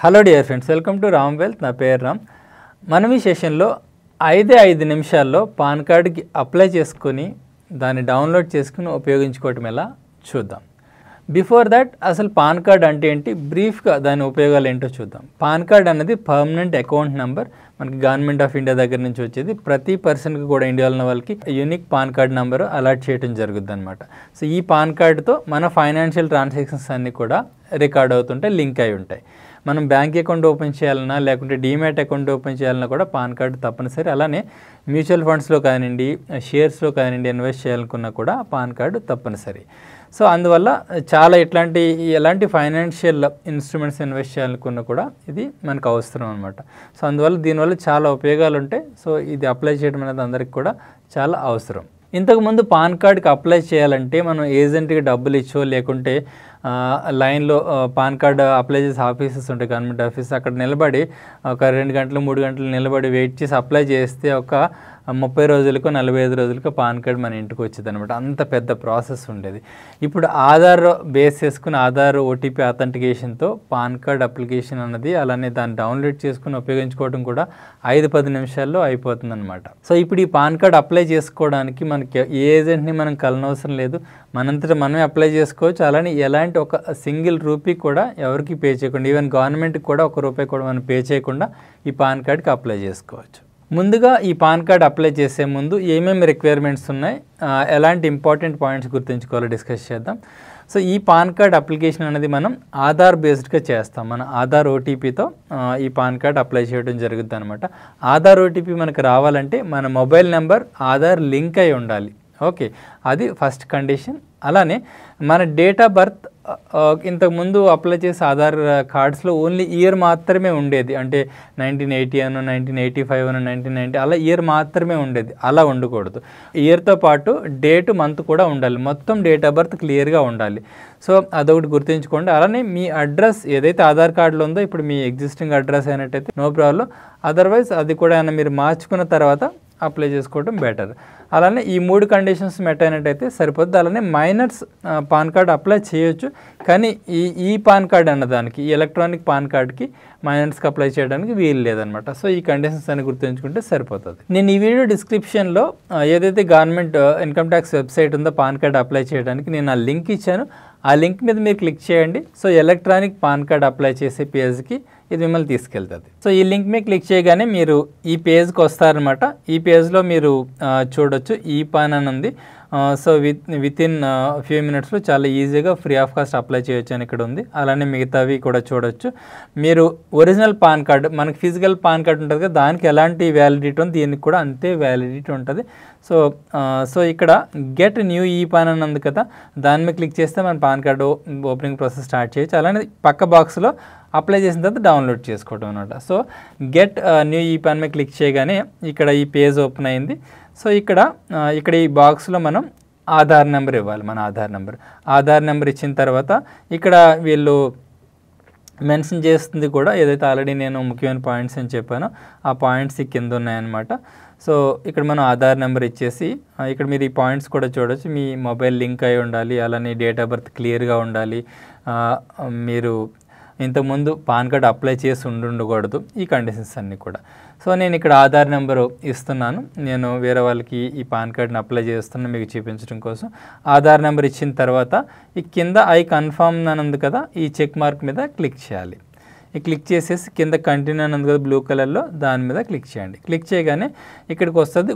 hello dear friends welcome to Ram wealth నా పేరు రామ్ మనం ఈ సెషన్లో ఐదే ఐదు నిమిషాల్లో పాన్ కార్డుకి అప్లై చేసుకొని దాన్ని డౌన్లోడ్ చేసుకుని ఉపయోగించుకోవటం ఎలా చూద్దాం బిఫోర్ దాట్ అసలు పాన్ కార్డ్ అంటే ఏంటి బ్రీఫ్గా దాని ఉపయోగాలు ఏంటో చూద్దాం పాన్ కార్డ్ అనేది పర్మనెంట్ అకౌంట్ నెంబర్ మనకి గవర్నమెంట్ ఆఫ్ ఇండియా దగ్గర నుంచి వచ్చేది ప్రతి పర్సన్కి కూడా ఇండియాలో ఉన్న వాళ్ళకి unique PAN card number allot చేయడం జరుగుద్ది అనమాట సో ఈ పాన్ కార్డుతో మన ఫైనాన్షియల్ ట్రాన్సాక్షన్స్ అన్నీ కూడా రికార్డ్ అవుతుంటాయి లింక్ అయి ఉంటాయి మనం బ్యాంక్ అకౌంట్ ఓపెన్ చేయాలన్నా లేకుంటే డీమ్యాట్ అకౌంట్ ఓపెన్ చేయాలన్నా కూడా పాన్ కార్డు తప్పనిసరి అలానే మ్యూచువల్ ఫండ్స్లో కానివ్వండి షేర్స్లో కానివ్వండి ఇన్వెస్ట్ చేయాలనుకున్నా కూడా పాన్ కార్డు తప్పనిసరి సో అందువల్ల చాలా ఇట్లాంటి ఎలాంటి ఫైనాన్షియల్ ఇన్స్ట్రుమెంట్స్ ఇన్వెస్ట్ చేయాలనుకున్నా కూడా ఇది మనకు అవసరం అనమాట సో అందువల్ల దీనివల్ల చాలా ఉపయోగాలు ఉంటాయి సో ఇది అప్లై చేయడం అనేది అందరికి కూడా చాలా అవసరం ఇంతకుముందు పాన్ కార్డ్కి అప్లై చేయాలంటే మనం ఏజెంట్కి డబ్బులు ఇచ్చో లేకుంటే లైన్లో పాన్ కార్డ్ అప్లై చేసే ఆఫీసెస్ ఉంటాయి గవర్నమెంట్ ఆఫీస్ అక్కడ నిలబడి ఒక రెండు గంటలు మూడు గంటలు నిలబడి వెయిట్ చేసి అప్లై చేస్తే ఒక ముప్పై రోజులకు నలభై ఐదు రోజులకు పాన్ కార్డ్ మన ఇంటికి వచ్చేది అనమాట అంత పెద్ద ప్రాసెస్ ఉండేది ఇప్పుడు ఆధార్ బేస్ చేసుకుని ఆధార్ ఓటీపీ అథెంటికేషన్తో పాన్ కార్డ్ అప్లికేషన్ అన్నది అలానే దాన్ని డౌన్లోడ్ చేసుకుని ఉపయోగించుకోవడం కూడా ఐదు పది నిమిషాల్లో అయిపోతుంది అనమాట సో ఇప్పుడు ఈ పాన్ కార్డ్ అప్లై చేసుకోవడానికి మనకి ఏ ఏజెంట్ని మనం కలనవసరం లేదు మనంతట మనమే అప్లై చేసుకోవచ్చు అలానే ఎలాంటి ఒక సింగిల్ రూపీ కూడా ఎవరికి పే చేయకుండా ఈవెన్ గవర్నమెంట్కి కూడా ఒక రూపాయి కూడా మనం పే చేయకుండా ఈ పాన్ కార్డ్కి అప్లై చేసుకోవచ్చు ముందుగా ఈ పాన్ కార్డ్ అప్లై చేసే ముందు ఏమేమి రిక్వైర్మెంట్స్ ఉన్నాయి ఎలాంటి ఇంపార్టెంట్ పాయింట్స్ గుర్తుంచుకోవాలో డిస్కస్ చేద్దాం సో ఈ పాన్ కార్డ్ అప్లికేషన్ అనేది మనం ఆధార్ బేస్డ్గా చేస్తాం మన ఆధార్ ఓటీపీతో ఈ పాన్ కార్డ్ అప్లై చేయడం జరుగుతుంది అనమాట ఆధార్ ఓటీపీ మనకు రావాలంటే మన మొబైల్ నెంబర్ ఆధార్ లింక్ అయి ఉండాలి ఓకే అది ఫస్ట్ కండిషన్ అలానే మన డేట్ ఆఫ్ బర్త్ ఇంతకుముందు అప్లై చేసే ఆధార్ కార్డ్స్లో ఓన్లీ ఇయర్ మాత్రమే ఉండేది అంటే నైన్టీన్ ఎయిటీ అను నైన్టీన్ ఎయిటీ ఫైవ్ అను నైన్టీన్ నైంటీ అలా ఇయర్ మాత్రమే ఉండేది అలా ఉండకూడదు ఇయర్తో పాటు డేట్ మంత్ కూడా ఉండాలి మొత్తం డేట్ ఆఫ్ బర్త్ క్లియర్గా ఉండాలి సో అదొకటి గుర్తుంచుకోండి అలానే మీ అడ్రస్ ఏదైతే ఆధార్ కార్డులో ఉందో ఇప్పుడు మీ ఎగ్జిస్టింగ్ అడ్రస్ అయినట్టయితే నో ప్రాబ్లం అదర్వైజ్ అది కూడా ఏమైనా మీరు మార్చుకున్న తర్వాత అప్లై చేసుకోవడం బెటర్ అలానే ఈ మూడు కండిషన్స్ మెట్ అయినట్టయితే సరిపోద్ది అలానే మైనర్స్ పాన్ కార్డ్ అప్లై చేయొచ్చు కానీ ఈ ఈ పాన్ కార్డ్ అన్నదానికి ఈ ఎలక్ట్రానిక్ పాన్ కార్డ్కి మైనర్స్కి అప్లై చేయడానికి వీలు లేదనమాట సో ఈ కండిషన్స్ అని గుర్తుంచుకుంటే సరిపోతుంది నేను ఈ వీడియో డిస్క్రిప్షన్లో ఏదైతే గవర్నమెంట్ ఇన్కమ్ ట్యాక్స్ వెబ్సైట్ ఉందో పాన్ కార్డ్ అప్లై చేయడానికి నేను ఆ లింక్ ఇచ్చాను ఆ లింక్ మీద మీరు క్లిక్ చేయండి so electronic PAN card apply చేసే పేజ్కి ఇది మిమ్మల్ని తీసుకెళ్తుంది సో ఈ లింక్ మీద క్లిక్ చేయగానే మీరు ఈ పేజ్కి వస్తారనమాట ఈ పేజ్లో మీరు చూడొచ్చు ఈ పాన్ అని ఉంది so with within few మినిట్స్లో చాలా ఈజీగా ఫ్రీ ఆఫ్ కాస్ట్ అప్లై చేయొచ్చు అని ఇక్కడ ఉంది అలానే మిగతావి కూడా చూడొచ్చు మీరు ఒరిజినల్ పాన్ కార్డు మనకి ఫిజికల్ పాన్ కార్డ్ ఉంటుంది కదా దానికి ఎలాంటి వ్యాలిడిటీ ఉంది దీనికి కూడా అంతే వ్యాలిడిటీ ఉంటుంది సో సో ఇక్కడ గెట్ న్యూ ఈ పాన్ అని ఉంది కదా దాని మీద క్లిక్ చేస్తే మన PAN card opening process start చేయొచ్చు అలానే పక్క బాక్స్లో అప్లై చేసిన తర్వాత డౌన్లోడ్ చేసుకోవడం అనమాట సో గెట్ న్యూ ఈ పని మీద క్లిక్ చేయగానే ఇక్కడ ఈ పేజ్ ఓపెన్ అయింది సో ఇక్కడ uh, ఇక్కడ ఈ బాక్స్లో మనం ఆధార్ నెంబర్ ఇవ్వాలి మన ఆధార్ నెంబర్ ఆధార్ నెంబర్ ఇచ్చిన తర్వాత ఇక్కడ వీళ్ళు మెన్షన్ చేస్తుంది కూడా ఏదైతే ఆల్రెడీ నేను ముఖ్యమైన పాయింట్స్ అని చెప్పానో ఆ పాయింట్స్ కింద ఉన్నాయన్నమాట సో ఇక్కడ మనం ఆధార్ నెంబర్ ఇచ్చేసి uh, ఇక్కడ మీరు ఈ పాయింట్స్ కూడా చూడవచ్చు మీ మొబైల్ లింక్ అయి ఉండాలి అలానే డేట్ ఆఫ్ బర్త్ క్లియర్గా ఉండాలి uh, మీరు ఇంతకుముందు పాన్ కార్డ్ అప్లై చేసి ఉండకూడదు ఈ కండిషన్స్ అన్నీ కూడా సో నేను ఇక్కడ ఆధార్ నెంబరు ఇస్తున్నాను నేను వేరే వాళ్ళకి ఈ పాన్ కార్డ్ని అప్లై చేస్తున్నా మీకు చూపించడం కోసం ఆధార్ నెంబర్ ఇచ్చిన తర్వాత ఈ కింద ఐ కన్ఫామ్ అని కదా ఈ చెక్ మార్క్ మీద క్లిక్ చేయాలి క్లిక్ చేసేసి కింద కంటిన్యూ అని ఉంది కదా బ్లూ కలర్లో దాని మీద క్లిక్ చేయండి క్లిక్ చేయగానే ఇక్కడికి వస్తుంది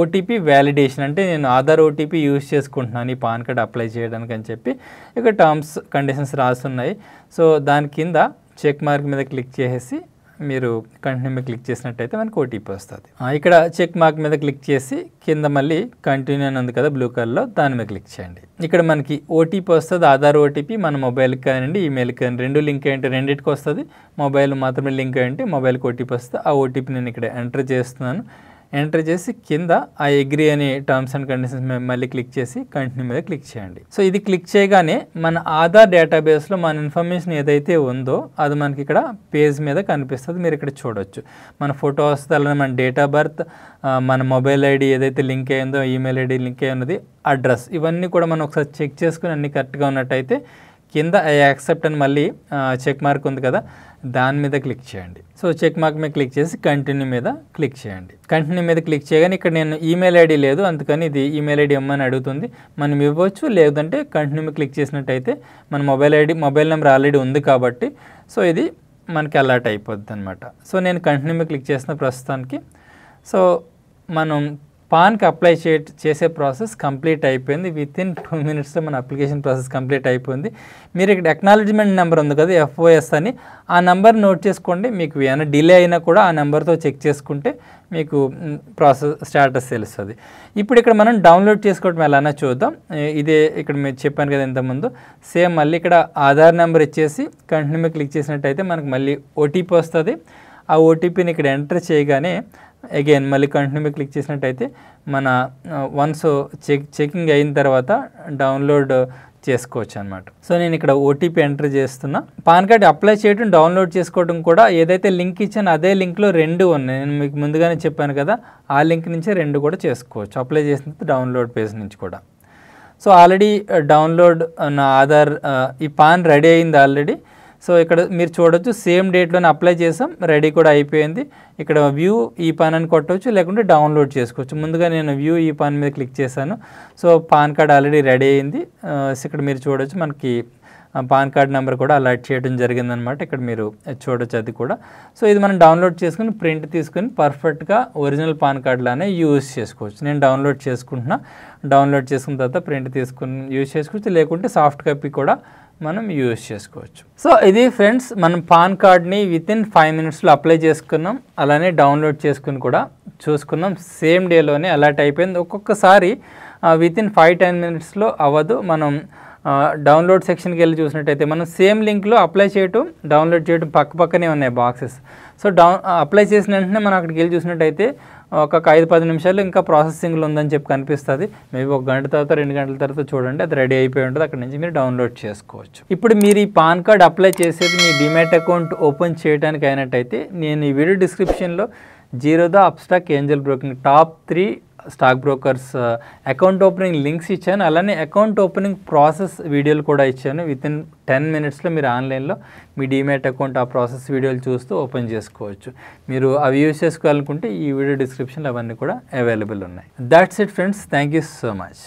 ఓటీపీ వ్యాలిడేషన్ అంటే నేను ఆధార్ ఓటీపీ యూజ్ చేసుకుంటున్నాను ఈ పాన్ కార్డ్ అప్లై చేయడానికి అని చెప్పి ఇక్కడ టర్మ్స్ కండిషన్స్ రాస్తున్నాయి సో దాని కింద చెక్ మార్క్ మీద క్లిక్ చేసేసి మీరు కంటిన్యూ మీద క్లిక్ చేసినట్టయితే మనకు ఓటీపీ వస్తుంది ఇక్కడ చెక్ మార్క్ మీద క్లిక్ చేసి కింద మళ్ళీ కంటిన్యూ అని ఉంది కదా బ్లూ కలర్లో దాని మీద క్లిక్ చేయండి ఇక్కడ మనకి ఓటీపీ వస్తుంది ఆధార్ ఓటీపీ మన మొబైల్కి కానివ్వండి ఈమెయిల్కి కానీ రెండు లింక్ ఏంటి రెండింటికి వస్తుంది మొబైల్ మాత్రమే లింక్ ఏంటి మొబైల్కి ఓటీపీ వస్తుంది ఆ ఓటీపీ నేను ఇక్కడ ఎంటర్ చేస్తున్నాను ఎంటర్ చేసి కింద ఆ ఎగ్రి అనే టర్మ్స్ అండ్ కండిషన్స్ మేము మళ్ళీ క్లిక్ చేసి కంటిన్యూ మీద క్లిక్ చేయండి సో ఇది క్లిక్ చేయగానే మన ఆధార్ డేటాబేస్లో మన ఇన్ఫర్మేషన్ ఏదైతే ఉందో అది మనకి ఇక్కడ పేజ్ మీద కనిపిస్తుంది మీరు ఇక్కడ చూడొచ్చు మన ఫోటో అలానే మన డేట్ ఆఫ్ బర్త్ మన మొబైల్ ఐడి ఏదైతే లింక్ అయిందో ఈమెయిల్ ఐడి లింక్ అయి ఉన్నది అడ్రస్ ఇవన్నీ కూడా మనం ఒకసారి చెక్ చేసుకుని అన్ని కరెక్ట్గా ఉన్నట్టయితే కింద ఐ యాక్సెప్ట్ అని మళ్ళీ చెక్ మార్క్ ఉంది కదా దాని మీద క్లిక్ చేయండి సో చెక్ మార్క్ మీద క్లిక్ చేసి కంటిన్యూ మీద క్లిక్ చేయండి కంటిన్యూ మీద క్లిక్ చేయగానే ఇక్కడ నేను ఈమెయిల్ ఐడి లేదు అందుకని ఇది ఈమెయిల్ ఐడి ఇమ్మని అడుగుతుంది మనం ఇవ్వచ్చు లేదంటే కంటిన్యూ మీద క్లిక్ చేసినట్టయితే మన mobile ID mobile number already ఉంది కాబట్టి సో ఇది మనకి అలర్ట్ అయిపోద్ది సో నేను కంటిన్యూ మీద క్లిక్ చేసిన ప్రస్తుతానికి సో మనం పాన్కి అప్లై చే చేసే ప్రాసెస్ కంప్లీట్ అయిపోయింది విత్ ఇన్ టూ మినిట్స్లో మన అప్లికేషన్ ప్రాసెస్ కంప్లీట్ అయిపోయింది మీరు ఇక్కడ ఎక్నాలజ్మెంట్ నెంబర్ ఉంది కదా ఎఫ్ఓఎస్ అని ఆ నెంబర్ నోట్ చేసుకోండి మీకు ఏమైనా డిలే అయినా కూడా ఆ నెంబర్తో చెక్ చేసుకుంటే మీకు ప్రాసెస్ స్టేటస్ తెలుస్తుంది ఇప్పుడు ఇక్కడ మనం డౌన్లోడ్ చేసుకోవడం ఎలానో చూద్దాం ఇదే ఇక్కడ మీరు చెప్పాను కదా ఇంతకుముందు సేమ్ మళ్ళీ ఇక్కడ ఆధార్ నెంబర్ ఇచ్చేసి కంటిన్యూ క్లిక్ చేసినట్టయితే మనకు మళ్ళీ ఓటీపీ వస్తుంది ఆ ఓటీపీని ఇక్కడ ఎంటర్ చేయగానే అగైన్ మళ్ళీ కంటిన్యూ మీద క్లిక్ చేసినట్టయితే మన వన్స్ చెక్ చెకింగ్ అయిన తర్వాత డౌన్లోడ్ చేసుకోవచ్చు అనమాట సో నేను ఇక్కడ ఓటీపీ ఎంటర్ చేస్తున్నా పాన్ కార్డ్ అప్లై చేయడం డౌన్లోడ్ చేసుకోవడం కూడా ఏదైతే లింక్ ఇచ్చానో అదే లింక్లో రెండు ఉన్నాయి నేను మీకు ముందుగానే చెప్పాను కదా ఆ లింక్ నుంచే రెండు కూడా చేసుకోవచ్చు అప్లై చేసిన డౌన్లోడ్ పేజ్ నుంచి కూడా సో ఆల్రెడీ డౌన్లోడ్ నా ఆధార్ ఈ పాన్ రెడీ అయింది ఆల్రెడీ సో ఇక్కడ మీరు చూడొచ్చు సేమ్ డేట్లోనే అప్లై చేసాం రెడీ కూడా అయిపోయింది ఇక్కడ వ్యూ ఈ పాన్ అని కొట్టవచ్చు లేకుంటే డౌన్లోడ్ చేసుకోవచ్చు ముందుగా నేను వ్యూ ఈ పాన్ మీద క్లిక్ చేశాను so PAN card already ready అయింది ఇక్కడ మీరు చూడొచ్చు మనకి పాన్ కార్డ్ నెంబర్ కూడా అలర్ట్ చేయడం జరిగిందనమాట ఇక్కడ మీరు చూడొచ్చు అది కూడా సో ఇది మనం డౌన్లోడ్ చేసుకుని ప్రింట్ తీసుకుని పర్ఫెక్ట్గా ఒరిజినల్ పాన్ లానే యూజ్ చేసుకోవచ్చు నేను డౌన్లోడ్ చేసుకుంటున్నా డౌన్లోడ్ చేసుకున్న తర్వాత ప్రింట్ తీసుకుని యూజ్ చేసుకోవచ్చు లేకుంటే సాఫ్ట్ కాపీ కూడా మనం యూజ్ చేసుకోవచ్చు సో ఇది ఫ్రెండ్స్ మనం పాన్ కార్డ్ని విత్ ఇన్ ఫైవ్ మినిట్స్లో అప్లై చేసుకున్నాం అలానే డౌన్లోడ్ చేసుకుని కూడా చూసుకున్నాం సేమ్ డేలోనే అలర్ట్ అయిపోయింది ఒక్కొక్కసారి విత్ ఇన్ ఫైవ్ టెన్ మినిట్స్లో అవ్వదు మనం డౌన్లోడ్ సెక్షన్కి వెళ్ళి చూసినట్టయితే మనం సేమ్ లింక్లో అప్లై చేయటం డౌన్లోడ్ చేయటం పక్క పక్కనే ఉన్నాయి బాక్సెస్ సో డౌన్ అప్లై చేసిన వెంటనే మనం అక్కడికి వెళ్ళి చూసినట్టయితే ఒక ఐదు పది నిమిషాలు ఇంకా ప్రాసెసింగ్లో ఉందని చెప్పి కనిపిస్తుంది మేబీ ఒక గంట తర్వాత రెండు గంటల తర్వాత చూడండి అది రెడీ అయిపోయి ఉంటుంది అక్కడ నుంచి మీరు డౌన్లోడ్ చేసుకోవచ్చు ఇప్పుడు మీరు ఈ పాన్ కార్డ్ అప్లై చేసేది మీ డిమాట్ అకౌంట్ ఓపెన్ చేయడానికి అయినట్టయితే నేను ఈ వీడియో డిస్క్రిప్షన్లో the Upstox Angel broking top three stock brokers account opening links ఇచ్చాను అలానే అకౌంట్ ఓపెనింగ్ ప్రాసెస్ వీడియోలు కూడా ఇచ్చాను విత్ ఇన్ టెన్ మినిట్స్లో మీరు ఆన్లైన్లో మీ డిమెట్ అకౌంట్ ఆ ప్రాసెస్ వీడియోలు చూస్తూ ఓపెన్ చేసుకోవచ్చు మీరు అవి యూజ్ చేసుకోవాలనుకుంటే ఈ వీడియో డిస్క్రిప్షన్లో అవన్నీ కూడా అవైలబుల్ ఉన్నాయి that's it friends thank you so much